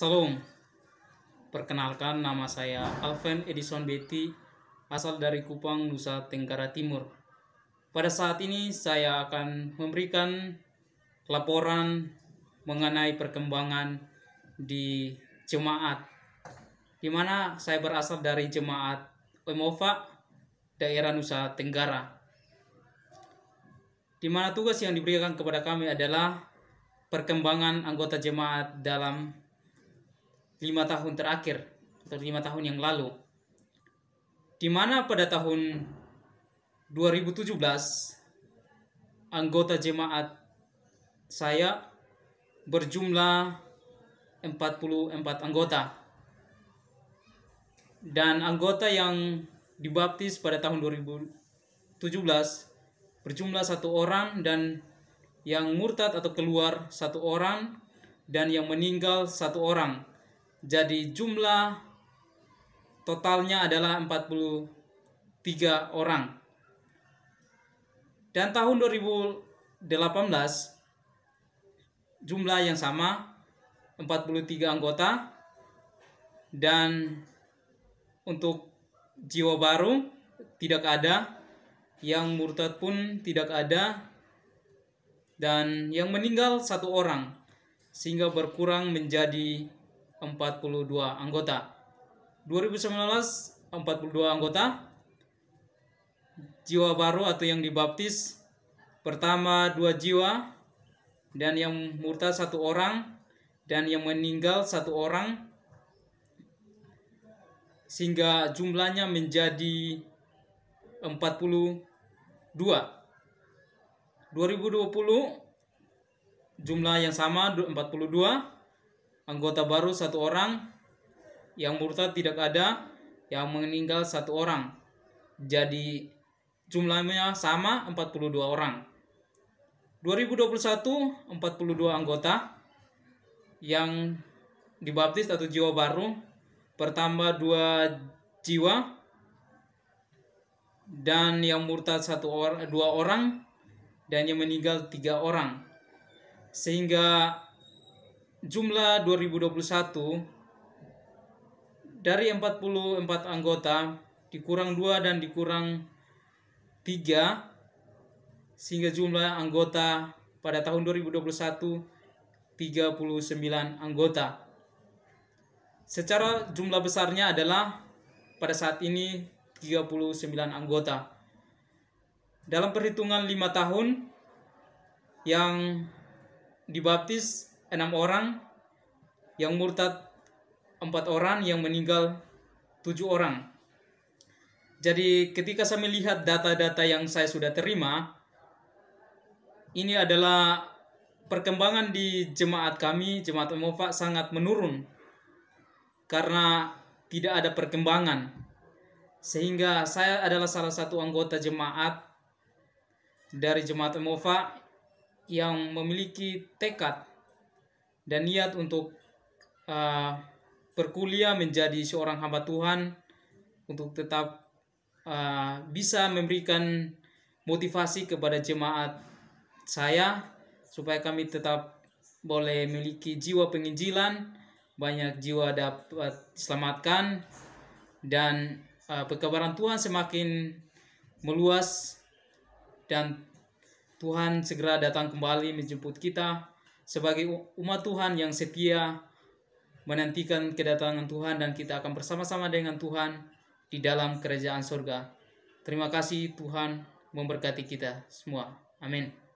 Salam. Perkenalkan nama saya Alvin Edison Betty, asal dari Kupang, Nusa Tenggara Timur. Pada saat ini saya akan memberikan laporan mengenai perkembangan di jemaat di mana saya berasal dari jemaat Emova daerah Nusa Tenggara. Di mana tugas yang diberikan kepada kami adalah perkembangan anggota jemaat dalam lima tahun terakhir atau lima tahun yang lalu di mana pada tahun 2017 anggota jemaat saya berjumlah 44 anggota dan anggota yang dibaptis pada tahun 2017 berjumlah satu orang dan yang murtad atau keluar satu orang dan yang meninggal satu orang jadi jumlah totalnya adalah 43 orang. Dan tahun 2018 jumlah yang sama 43 anggota dan untuk jiwa baru tidak ada yang murtad pun tidak ada dan yang meninggal satu orang sehingga berkurang menjadi 42 anggota. 2019 42 anggota. Jiwa baru atau yang dibaptis pertama dua jiwa dan yang murtad satu orang dan yang meninggal satu orang sehingga jumlahnya menjadi 42 2020 jumlah yang sama 42 anggota baru satu orang, yang murtad tidak ada, yang meninggal satu orang. Jadi jumlahnya sama 42 orang. 2021 42 anggota yang dibaptis atau jiwa baru bertambah dua jiwa dan yang murtad satu orang dua orang dan yang meninggal tiga orang sehingga jumlah 2021 dari 44 anggota dikurang 2 dan dikurang 3 sehingga jumlah anggota pada tahun 2021 39 anggota. Secara jumlah besarnya adalah pada saat ini 39 anggota. Dalam perhitungan 5 tahun yang dibaptis enam orang, yang murtad empat orang, yang meninggal tujuh orang. Jadi ketika saya melihat data-data yang saya sudah terima, ini adalah perkembangan di jemaat kami, jemaat Mofa sangat menurun karena tidak ada perkembangan. Sehingga saya adalah salah satu anggota jemaat dari jemaat Mofa yang memiliki tekad dan niat untuk uh, berkuliah menjadi seorang hamba Tuhan untuk tetap uh, bisa memberikan motivasi kepada jemaat saya supaya kami tetap boleh memiliki jiwa penginjilan, banyak jiwa dapat diselamatkan dan uh, pekabaran Tuhan semakin meluas dan Tuhan segera datang kembali menjemput kita sebagai umat Tuhan yang setia menantikan kedatangan Tuhan dan kita akan bersama-sama dengan Tuhan di dalam kerajaan surga. Terima kasih Tuhan memberkati kita semua. Amin.